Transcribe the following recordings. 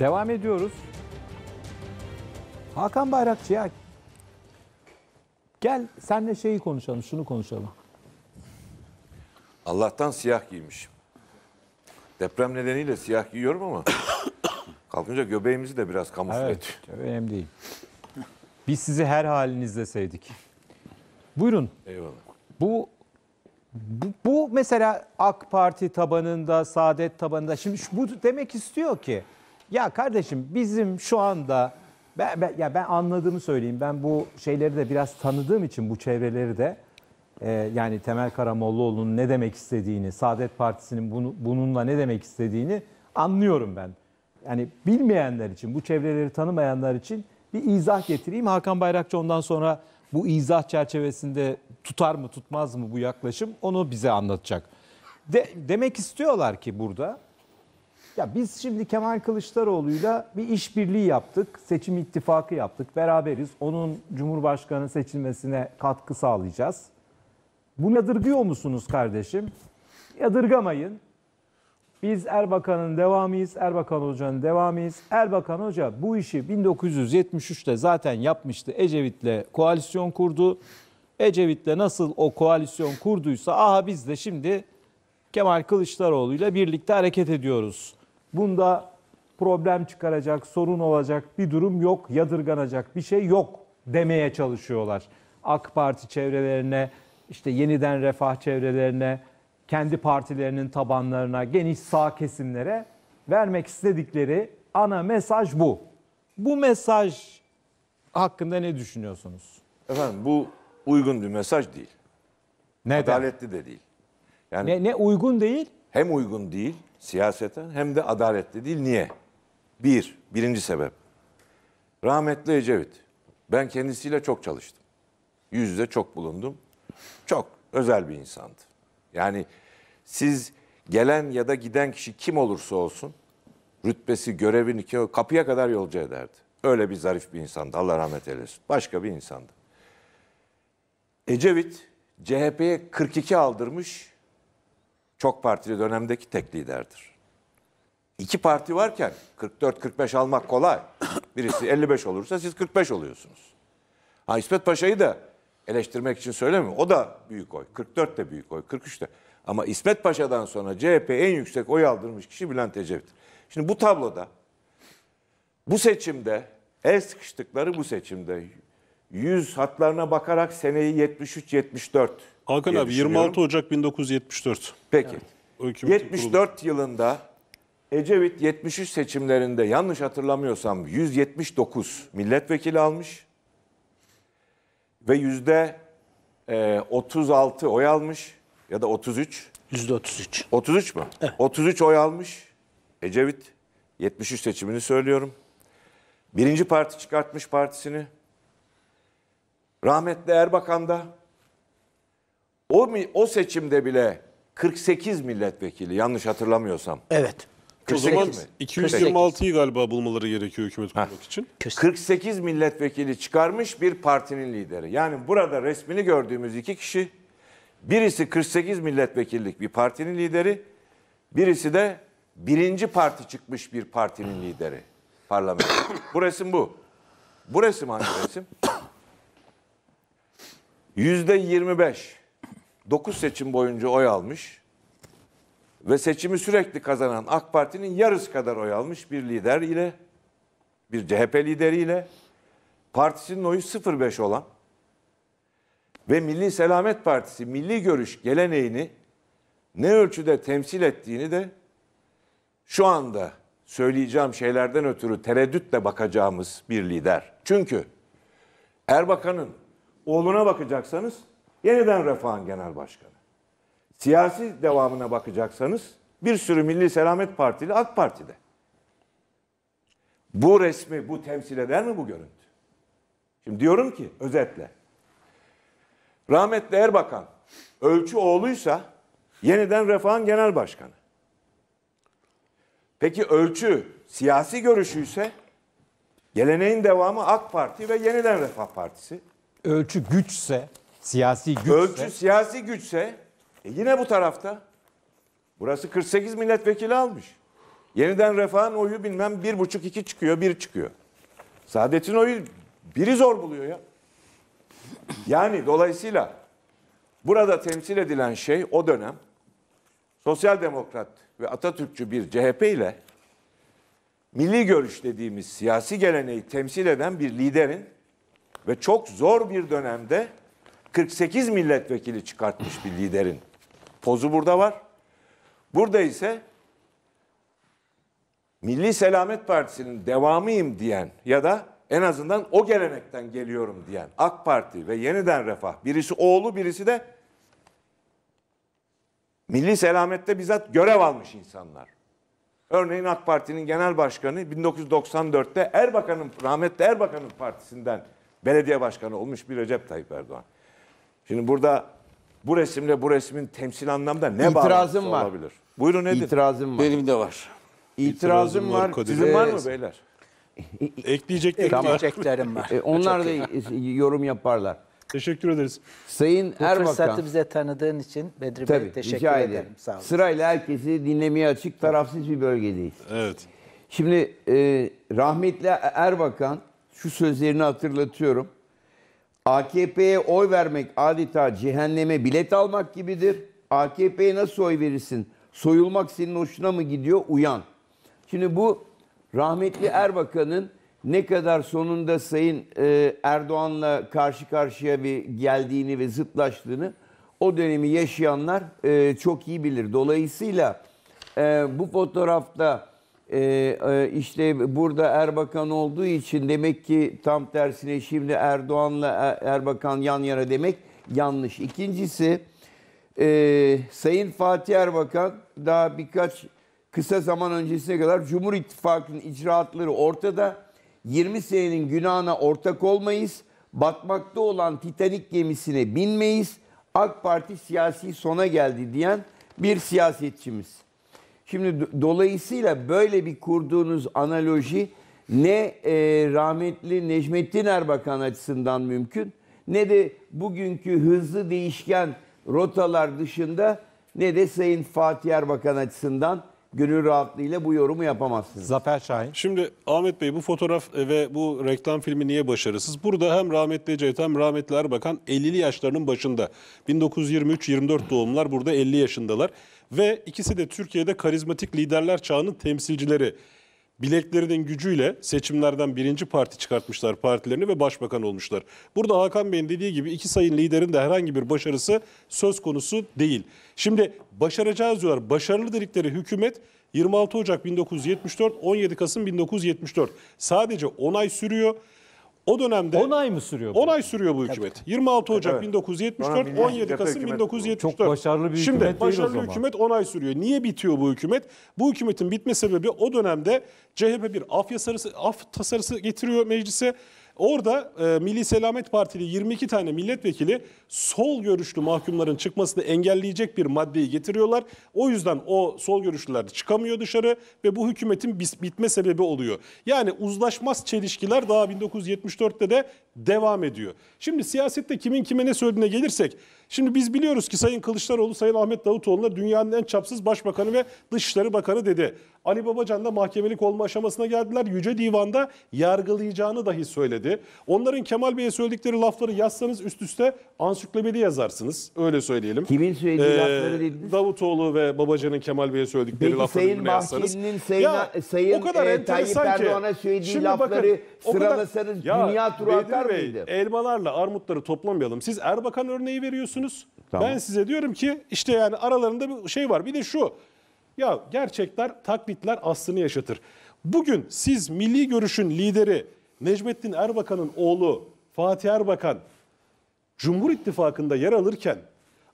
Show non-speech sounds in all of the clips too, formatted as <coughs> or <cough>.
Devam ediyoruz. Hakan ya, gel senle şeyi konuşalım, şunu konuşalım. Allah'tan siyah giymişim. Deprem nedeniyle siyah giyiyorum ama <coughs> kalkınca göbeğimizi de biraz kamufle evet, et. Önemli değil. Biz sizi her halinizle sevdik. Buyurun. Eyvallah. Bu bu, bu mesela AK Parti tabanında, Saadet tabanında. Şimdi bu demek istiyor ki ya kardeşim bizim şu anda ben, ben, ya ben anladığımı söyleyeyim. Ben bu şeyleri de biraz tanıdığım için bu çevreleri de e, yani Temel Karamollaoğlu'nun ne demek istediğini, Saadet Partisi'nin bunu, bununla ne demek istediğini anlıyorum ben. Yani bilmeyenler için, bu çevreleri tanımayanlar için bir izah getireyim. Hakan Bayrakçı ondan sonra bu izah çerçevesinde tutar mı tutmaz mı bu yaklaşım onu bize anlatacak. De, demek istiyorlar ki burada ya biz şimdi Kemal Kılıçdaroğlu'yla bir işbirliği yaptık. Seçim ittifakı yaptık. Beraberiz. Onun Cumhurbaşkanı seçilmesine katkı sağlayacağız. Bunu yadırgıyor musunuz kardeşim? Yadırgamayın. Biz Erbakan'ın devamıyız. Erbakan Hoca'nın devamıyız. Erbakan Hoca bu işi 1973'te zaten yapmıştı. Ecevit'le koalisyon kurdu. Ecevit'le nasıl o koalisyon kurduysa aha biz de şimdi Kemal Kılıçdaroğlu ile birlikte hareket ediyoruz Bunda problem çıkaracak, sorun olacak bir durum yok, yadırganacak bir şey yok demeye çalışıyorlar. AK Parti çevrelerine, işte yeniden refah çevrelerine, kendi partilerinin tabanlarına, geniş sağ kesimlere vermek istedikleri ana mesaj bu. Bu mesaj hakkında ne düşünüyorsunuz? Efendim bu uygun bir mesaj değil. Neden? Adaletli de değil. Yani ne, ne uygun değil? Hem uygun değil siyaseten hem de adaletli değil. Niye? Bir, birinci sebep. Rahmetli Ecevit. Ben kendisiyle çok çalıştım. Yüz yüze çok bulundum. Çok özel bir insandı. Yani siz gelen ya da giden kişi kim olursa olsun rütbesi, görevini kapıya kadar yolcu ederdi. Öyle bir zarif bir insandı. Allah rahmet eylesin. Başka bir insandı. Ecevit CHP'ye 42 aldırmış çok partili dönemdeki tek liderdir. İki parti varken 44-45 almak kolay. Birisi 55 olursa siz 45 oluyorsunuz. Ha İsmet Paşa'yı da eleştirmek için söylemiyorum. O da büyük oy. 44 de büyük oy. 43 de. Ama İsmet Paşa'dan sonra CHP en yüksek oy aldırmış kişi Bülent Ecevit'tir. Şimdi bu tabloda bu seçimde el sıkıştıkları bu seçimde yüz hatlarına bakarak seneyi 73-74 Hakan abi 26 Ocak 1974. Peki. Evet. 74 kuruldu. yılında Ecevit 73 seçimlerinde yanlış hatırlamıyorsam 179 milletvekili almış ve yüzde 36 e, oy almış ya da 33. Yüzde 33. 33 mü? Evet. 33 oy almış. Ecevit 73 seçimini söylüyorum. Birinci parti çıkartmış partisini. Rahmetli Erbakan da o, o seçimde bile 48 milletvekili yanlış hatırlamıyorsam. Evet. O zaman mi? 226'yı galiba bulmaları gerekiyor hükümet kurmak için. 48 milletvekili çıkarmış bir partinin lideri. Yani burada resmini gördüğümüz iki kişi birisi 48 milletvekillik bir partinin lideri, birisi de birinci parti çıkmış bir partinin lideri parlamento. bu resim bu. Bu resim hangi resim? 25. <coughs> 9 seçim boyunca oy almış ve seçimi sürekli kazanan AK Parti'nin yarısı kadar oy almış bir lider ile, bir CHP lideriyle, partisinin oyu 0.5 olan ve Milli Selamet Partisi milli görüş geleneğini ne ölçüde temsil ettiğini de şu anda söyleyeceğim şeylerden ötürü tereddütle bakacağımız bir lider. Çünkü Erbakan'ın oğluna bakacaksanız Yeniden Refah'ın genel başkanı. Siyasi devamına bakacaksanız bir sürü Milli Selamet Partili AK Parti'de. Bu resmi, bu temsil eder mi bu görüntü? Şimdi diyorum ki özetle. Rahmetli Erbakan ölçü oğluysa yeniden Refah'ın genel başkanı. Peki ölçü siyasi görüşüyse geleneğin devamı AK Parti ve yeniden Refah Partisi. Ölçü güçse siyasi güçse... Ölçü siyasi güçse e yine bu tarafta. Burası 48 milletvekili almış. Yeniden refahın oyu bilmem 1,5-2 çıkıyor, 1 çıkıyor. Saadet'in oyu biri zor buluyor ya. Yani dolayısıyla burada temsil edilen şey o dönem sosyal demokrat ve Atatürkçü bir CHP ile milli görüş dediğimiz siyasi geleneği temsil eden bir liderin ve çok zor bir dönemde 48 milletvekili çıkartmış bir liderin. Pozu burada var. Burada ise Milli Selamet Partisi'nin devamıyım diyen ya da en azından o gelenekten geliyorum diyen AK Parti ve yeniden refah birisi oğlu birisi de Milli Selamet'te bizzat görev almış insanlar. Örneğin AK Parti'nin genel başkanı 1994'te Erbakan'ın rahmetli Erbakan'ın partisinden belediye başkanı olmuş bir Recep Tayyip Erdoğan. Şimdi burada bu resimle bu resmin temsil anlamda ne bağlantısı var. olabilir? Buyurun nedir? İtirazım var. Benim de var. İtirazım, İtirazım var. var. Sizin var mı beyler? E, e, e, Ekleyeceklerim var. Ekleyeceklerim var. onlar da yorum yaparlar. Teşekkür ederiz. Sayın Bu Erbakan. fırsatı bize tanıdığın için Bedri tabii, teşekkür rica ederim. ederim. Sağ olun. Sırayla herkesi dinlemeye açık tarafsız bir bölgedeyiz. Evet. Şimdi e, rahmetli Erbakan şu sözlerini hatırlatıyorum. AKP'ye oy vermek adeta cehenneme bilet almak gibidir. AKP'ye nasıl oy verirsin? Soyulmak senin hoşuna mı gidiyor? Uyan. Şimdi bu rahmetli Erbakan'ın ne kadar sonunda Sayın e, Erdoğan'la karşı karşıya bir geldiğini ve zıtlaştığını o dönemi yaşayanlar e, çok iyi bilir. Dolayısıyla e, bu fotoğrafta ee, e, işte burada Erbakan olduğu için demek ki tam tersine şimdi Erdoğan'la e, Erbakan yan yana demek yanlış. İkincisi e, Sayın Fatih Erbakan daha birkaç kısa zaman öncesine kadar Cumhur İttifakı'nın icraatları ortada. 20 senenin günahına ortak olmayız. Batmakta olan Titanik gemisine binmeyiz. AK Parti siyasi sona geldi diyen bir siyasetçimiz. Şimdi dolayısıyla böyle bir kurduğunuz analoji ne e, rahmetli Necmettin Erbakan açısından mümkün ne de bugünkü hızlı değişken rotalar dışında ne de Sayın Fatih Erbakan açısından gönül rahatlığıyla bu yorumu yapamazsınız. Zafer Şahin. Şimdi Ahmet Bey bu fotoğraf ve bu reklam filmi niye başarısız? Burada hem rahmetli Ecevit hem rahmetli Erbakan 50'li yaşlarının başında. 1923-24 doğumlar burada 50 yaşındalar. Ve ikisi de Türkiye'de karizmatik liderler çağının temsilcileri bileklerinin gücüyle seçimlerden birinci parti çıkartmışlar partilerini ve başbakan olmuşlar. Burada Hakan Bey'in dediği gibi iki sayın liderin de herhangi bir başarısı söz konusu değil. Şimdi başaracağız diyorlar. Başarılı dedikleri hükümet 26 Ocak 1974, 17 Kasım 1974. Sadece 10 ay sürüyor. O dönemde 10 ay mı sürüyor? bu? 10 ay sürüyor bu hükümet. 26 Ocak Evet. 1974, Bana milli 17 Kasım 1974. Çok başarılı bir Şimdi, hükümet Şimdi başarılı zaman. hükümet 10 ay sürüyor. Niye bitiyor bu hükümet? Bu hükümetin bitme sebebi o dönemde CHP bir af, yasarısı, af tasarısı getiriyor meclise. Orada e, Milli Selamet Partili 22 tane milletvekili sol görüşlü mahkumların çıkmasını engelleyecek bir maddeyi getiriyorlar. O yüzden o sol görüşlüler çıkamıyor dışarı ve bu hükümetin bitme sebebi oluyor. Yani uzlaşmaz çelişkiler daha 1974'te de devam ediyor. Şimdi siyasette kimin kime ne söylediğine gelirsek, şimdi biz biliyoruz ki Sayın Kılıçdaroğlu, Sayın Ahmet Davutoğlu'na dünyanın en çapsız başbakanı ve dışişleri bakanı dedi. Ali Babacan da mahkemelik olma aşamasına geldiler. Yüce Divan'da yargılayacağını dahi söyledi. Onların Kemal Bey'e söyledikleri lafları yazsanız üst üste ansiklopedi yazarsınız. Öyle söyleyelim. Kimin söylediği ee, lafları dediniz? Davutoğlu ve Babacan'ın Kemal Bey'e söyledikleri Peki, lafları Sayın yazsanız. Sayın, ya, Sayın o kadar e, Tayyip Erdoğan'a söylediği Şimdi lafları bakın, sıralasanız kadar, dünya turu atar Bey, mıydı? Elmalarla armutları toplamayalım. Siz Erbakan örneği veriyorsunuz. Tamam. Ben size diyorum ki işte yani aralarında bir şey var. Bir de şu ya gerçekler, taklitler aslını yaşatır. Bugün siz milli görüşün lideri Necmettin Erbakan'ın oğlu Fatih Erbakan Cumhur İttifakı'nda yer alırken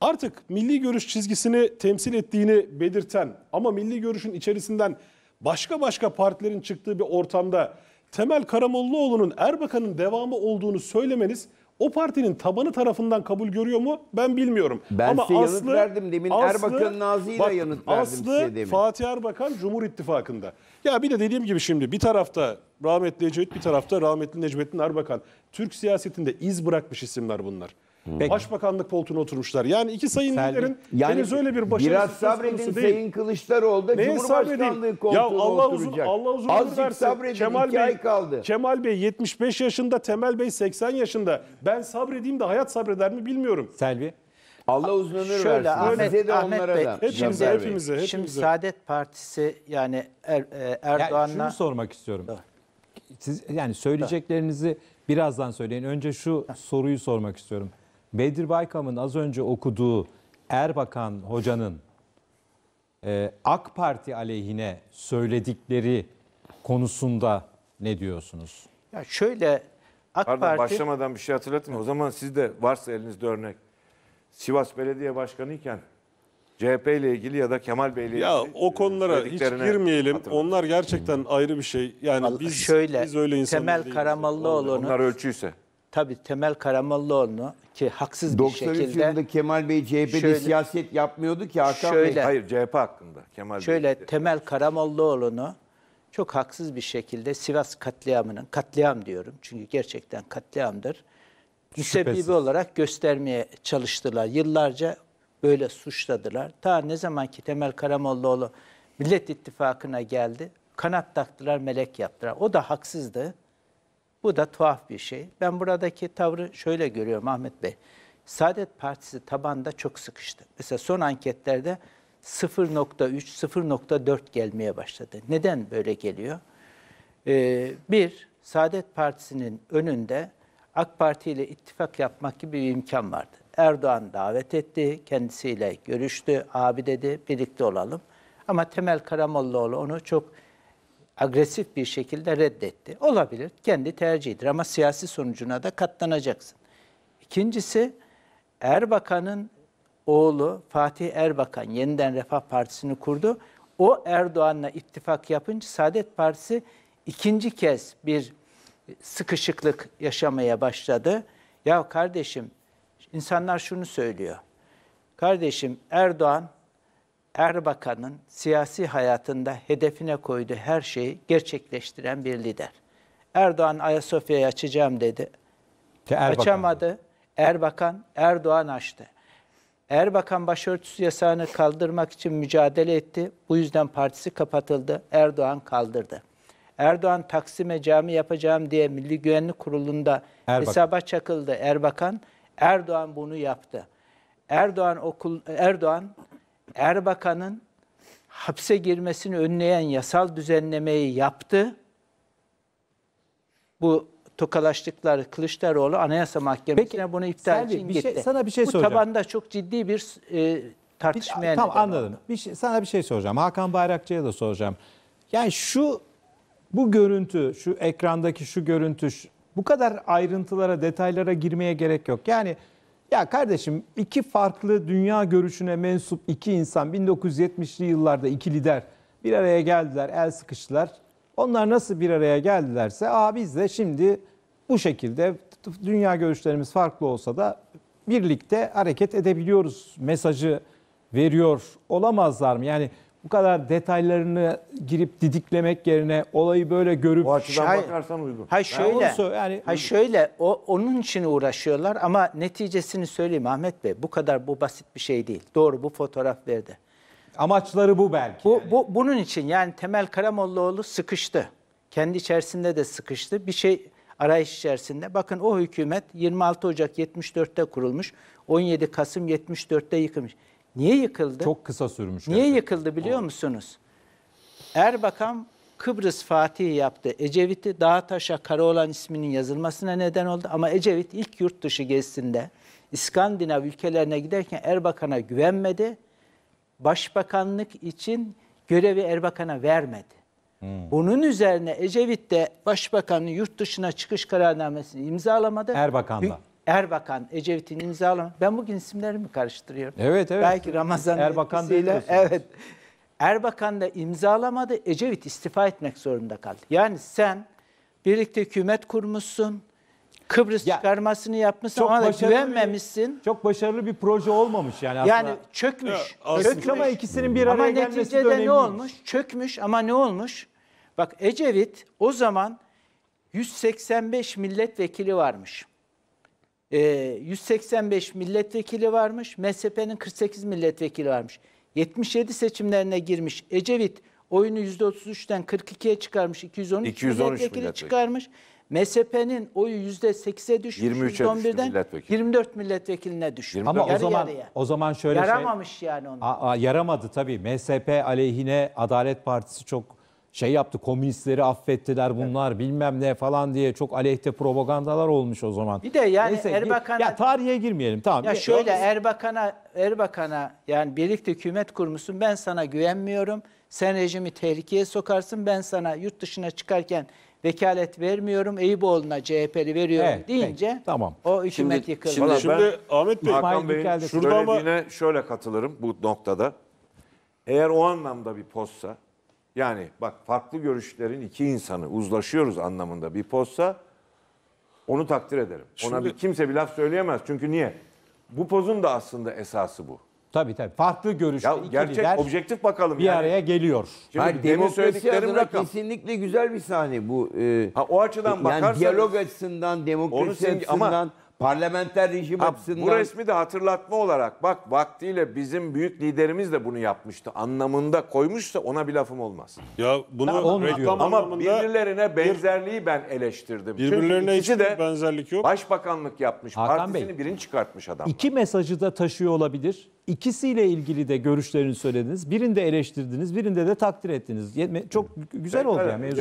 artık milli görüş çizgisini temsil ettiğini belirten ama milli görüşün içerisinden başka başka partilerin çıktığı bir ortamda Temel Karamollaoğlu'nun Erbakan'ın devamı olduğunu söylemeniz o partinin tabanı tarafından kabul görüyor mu ben bilmiyorum. Ben Ama size aslı, yanıt verdim demin aslı, Erbakan Nazi'yle bak, yanıt verdim aslı, size demin. Fatih Erbakan Cumhur İttifakı'nda. Ya bir de dediğim gibi şimdi bir tarafta rahmetli Ecevit bir tarafta rahmetli Necmettin Erbakan. Türk siyasetinde iz bırakmış isimler bunlar. Peki. Hmm. Başbakanlık koltuğuna oturmuşlar. Yani iki sayın Sen, liderin yani henüz öyle bir başarısı Biraz sabredin değil. Sayın Kılıçdaroğlu da Neye Cumhurbaşkanlığı koltuğuna ya Allah oturacak. Uzun, Allah uzun Azıcık versin. sabredin Kemal Bey, kaldı. Kemal Bey 75 yaşında, Temel Bey 80 yaşında. Ben sabredeyim de hayat sabreder mi bilmiyorum. Selvi? Allah uzun ömür Şöyle, versin. Ahmet, Size de Ahmet onlara Bey, da. Hepimize, Bey. hepimize, hepimize. Şimdi Saadet Partisi yani er, e, Erdoğan'la... Yani şunu sormak istiyorum. Evet. Siz yani söyleyeceklerinizi birazdan söyleyin. Önce şu soruyu sormak istiyorum. Bedir Baykam'ın az önce okuduğu Erbakan Hoca'nın e, AK Parti aleyhine söyledikleri konusunda ne diyorsunuz? Ya şöyle AK Pardon, Parti... başlamadan bir şey hatırlatın. O zaman siz de varsa elinizde örnek. Sivas Belediye Başkanı iken CHP ile ilgili ya da Kemal Bey ile ilgili. Ya o konulara hiç girmeyelim. Hatırladım. Onlar gerçekten ayrı bir şey. Yani Allah, biz şöyle, biz öyle insanlar Temel Karamallıoğlu'nun onlar ölçüyse. Tabi Temel Karamollaoğlu'nu ki haksız bir 93 şekilde... yılında Kemal Bey CHP'de Şöyle- siyaset yapmıyordu ki Hakan Bey. Hayır CHP hakkında. Kemal Şöyle Bey. Temel Karamollaoğlu'nu çok haksız bir şekilde Sivas katliamının, katliam diyorum çünkü gerçekten katliamdır. Şüphesiz. Müsebbibi olarak göstermeye çalıştılar. Yıllarca böyle suçladılar. Ta ne zaman ki Temel Karamollaoğlu Millet İttifakı'na geldi, kanat taktılar, melek yaptılar. O da haksızdı. Bu da tuhaf bir şey. Ben buradaki tavrı şöyle görüyorum Ahmet Bey. Saadet Partisi tabanda çok sıkıştı. Mesela son anketlerde 0.3, 0.4 gelmeye başladı. Neden böyle geliyor? Ee, bir, Saadet Partisi'nin önünde AK Parti ile ittifak yapmak gibi bir imkan vardı. Erdoğan davet etti, kendisiyle görüştü, abi dedi birlikte olalım. Ama Temel Karamollaoğlu onu çok agresif bir şekilde reddetti. Olabilir, kendi tercihidir ama siyasi sonucuna da katlanacaksın. İkincisi Erbakan'ın oğlu Fatih Erbakan yeniden Refah Partisi'ni kurdu. O Erdoğan'la ittifak yapınca Saadet Partisi ikinci kez bir sıkışıklık yaşamaya başladı. Ya kardeşim insanlar şunu söylüyor. Kardeşim Erdoğan Erbakan'ın siyasi hayatında hedefine koyduğu her şeyi gerçekleştiren bir lider. Erdoğan Ayasofya'yı açacağım dedi. Erbakan. Açamadı. Erbakan, Erdoğan açtı. Erbakan başörtüsü yasağını kaldırmak için mücadele etti. Bu yüzden partisi kapatıldı. Erdoğan kaldırdı. Erdoğan Taksim'e cami yapacağım diye Milli Güvenlik Kurulu'nda Erbakan. hesaba çakıldı Erbakan. Erdoğan bunu yaptı. Erdoğan okul Erdoğan Erbakan'ın hapse girmesini önleyen yasal düzenlemeyi yaptı. Bu tokalaştıkları Kılıçdaroğlu Anayasa Mahkemesi'ne Peki, bunu iptal Selvi, için bir şey, gitti. Şey, sana bir şey Bu soracağım. Bu tabanda çok ciddi bir e, tartışmaya bir, Tamam anladım. Bir şey, sana bir şey soracağım. Hakan Bayrakçı'ya da soracağım. Yani şu bu görüntü, şu ekrandaki şu görüntü, bu kadar ayrıntılara, detaylara girmeye gerek yok. Yani ya kardeşim iki farklı dünya görüşüne mensup iki insan 1970'li yıllarda iki lider bir araya geldiler, el sıkıştılar. Onlar nasıl bir araya geldilerse Aa, biz de şimdi bu şekilde dünya görüşlerimiz farklı olsa da birlikte hareket edebiliyoruz mesajı veriyor olamazlar mı? Yani bu kadar detaylarını girip didiklemek yerine olayı böyle görüp O açıdan Şay- bakarsan uygun. Ha şöyle. onu yani- ha şöyle o onun için uğraşıyorlar ama neticesini söyleyeyim Ahmet Bey. Bu kadar bu basit bir şey değil. Doğru bu fotoğraf verdi. amaçları bu belki. Bu, bu bunun için yani Temel Karamollaoğlu sıkıştı. Kendi içerisinde de sıkıştı. Bir şey arayış içerisinde. Bakın o hükümet 26 Ocak 74'te kurulmuş. 17 Kasım 74'te yıkılmış. Niye yıkıldı? Çok kısa sürmüş. Niye gerçekten. yıkıldı biliyor o. musunuz? Erbakan Kıbrıs Fatih yaptı. Ecevit'i Dağ Taşa Karaoğlan isminin yazılmasına neden oldu. Ama Ecevit ilk yurt dışı gezisinde İskandinav ülkelerine giderken Erbakan'a güvenmedi. Başbakanlık için görevi Erbakan'a vermedi. Hmm. Bunun üzerine Ecevit de başbakanın yurt dışına çıkış kararnamesini imzalamadı. Erbakan'la. Erbakan, Ecevit'in imzalaması. Ben bugün isimleri mi karıştırıyorum. Evet, evet. Belki Ramazan Erbakan değil. Evet. Erbakan da imzalamadı. Ecevit istifa etmek zorunda kaldı. Yani sen birlikte hükümet kurmuşsun. Kıbrıs ya, çıkarmasını yapmışsın ama da güvenmemişsin. Bir, çok başarılı bir proje olmamış yani aslında. Yani çökmüş. Ya, çökmüş ama ikisinin bir araya ama gelmesi neticede de neticede ne olmuş? Çökmüş ama ne olmuş? Bak Ecevit o zaman 185 milletvekili varmış. 185 ee, milletvekili varmış, MSP'nin 48 milletvekili varmış. 77 seçimlerine girmiş Ecevit oyunu %33'ten 42'ye çıkarmış, 213, 213 milletvekili, milletvekili. çıkarmış. MSP'nin oyu %8'e düşmüş, 23'e milletvekili. 24 milletvekiline düşmüş. Ama yarı o zaman yarıya. o zaman şöyle şey- Yaramamış şey, yani onu. A, a, yaramadı tabii. MSP aleyhine Adalet Partisi çok şey yaptı komünistleri affettiler bunlar evet. bilmem ne falan diye çok aleyhte propagandalar olmuş o zaman. Bir de yani Neyse, Erbakan'a ya tarihe girmeyelim tamam. Ya şöyle Erbakan'a Erbakan'a yani birlikte hükümet kurmuşsun ben sana güvenmiyorum. Sen rejimi tehlikeye sokarsın. Ben sana yurt dışına çıkarken vekalet vermiyorum. Eyüboğlu'na CHP'li veriyorum evet, deyince peki, tamam. o hükümet şimdi, yıkıldı. Şimdi, ben, Ahmet Bey, Hakan Bey'in şurada ama şöyle katılırım bu noktada. Eğer o anlamda bir possa yani bak farklı görüşlerin iki insanı uzlaşıyoruz anlamında bir pozsa onu takdir ederim. Şimdi, Ona bir kimse bir laf söyleyemez. Çünkü niye? Bu pozun da aslında esası bu. Tabii tabii. Farklı görüşte ya, iki gerçek, lider objektif bakalım bir yani. araya geliyor. Şimdi Hayır, demokrasi adına rakam. kesinlikle güzel bir sahne bu. Ee, ha, o açıdan yani bakarsanız. diyalog açısından, demokrasi açısından. Ama Parlamenter rejim ha, açısından... Bu resmi de hatırlatma olarak bak vaktiyle bizim büyük liderimiz de bunu yapmıştı. Anlamında koymuşsa ona bir lafım olmaz. Ya bunu ben onu Ama birbirlerine benzerliği ben eleştirdim. Birbirlerine Çünkü hiç de benzerlik yok. Başbakanlık yapmış. Hakan partisini Bey, birini çıkartmış adam. İki mesajı da taşıyor olabilir. İkisiyle ilgili de görüşlerini söylediniz. Birinde eleştirdiniz, birinde de takdir ettiniz. Çok güzel oldu evet, ya mevzu.